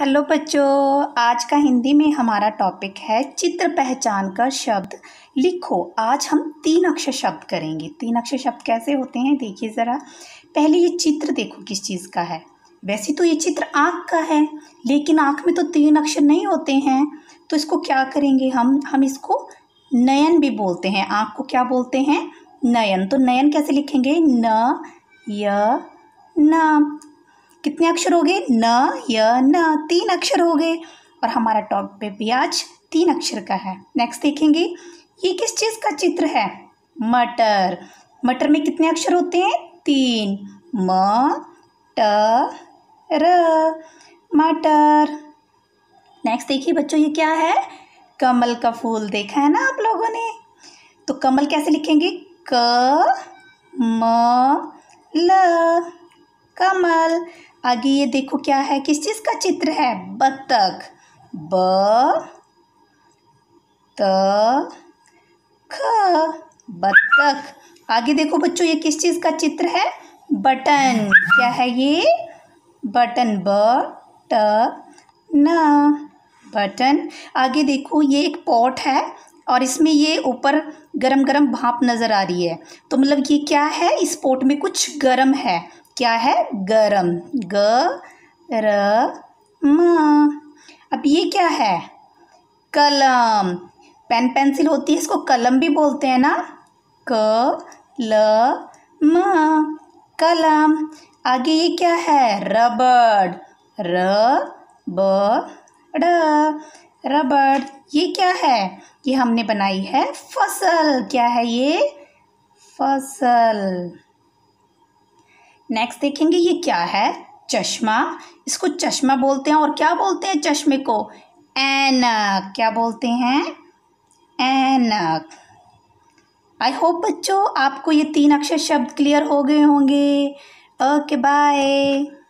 hello बच्चों आज का हिंदी में हमारा टॉपिक है चित्र पहचान कर शब्द लिखो आज हम तीन अक्षर शब्द करेंगे तीन अक्षर शब्द कैसे होते हैं देखिए ज़रा पहले ये चित्र देखो किस चीज़ का है वैसे तो ये चित्र आँख का है लेकिन आँख में तो तीन अक्षर नहीं होते हैं तो इसको क्या करेंगे हम हम इसको नयन भी बोलते हैं आँख को क्या बोलते हैं नयन तो नयन कैसे लिखेंगे न य न कितने अक्षर हो गए न य न तीन अक्षर हो गए और हमारा टॉप भी आज तीन अक्षर का है नेक्स्ट देखेंगे ये किस चीज़ का चित्र है मटर मटर में कितने अक्षर होते हैं तीन म ट र मटर नेक्स्ट देखिए बच्चों ये क्या है कमल का फूल देखा है ना आप लोगों ने तो कमल कैसे लिखेंगे क म ल कमल आगे ये देखो क्या है किस चीज़ का चित्र है बत्तख ब त ख बत्तख आगे देखो बच्चों ये किस चीज़ का चित्र है बटन क्या है ये बटन ब ट न बटन आगे देखो ये एक पॉट है और इसमें ये ऊपर गरम गरम भाप नज़र आ रही है तो मतलब ये क्या है इस पॉट में कुछ गरम है क्या है गरम ग र म अब ये क्या है कलम पेन पेंसिल होती है इसको कलम भी बोलते हैं ना क ल म कलम आगे ये क्या है रबड़ र ब ड रबड़ ये क्या है ये हमने बनाई है फसल क्या है ये फसल नेक्स्ट देखेंगे ये क्या है चश्मा इसको चश्मा बोलते हैं और क्या बोलते हैं चश्मे को एनक क्या बोलते हैं एनक आई होप बच्चों आपको ये तीन अक्षर शब्द क्लियर हो गए होंगे ओके बाय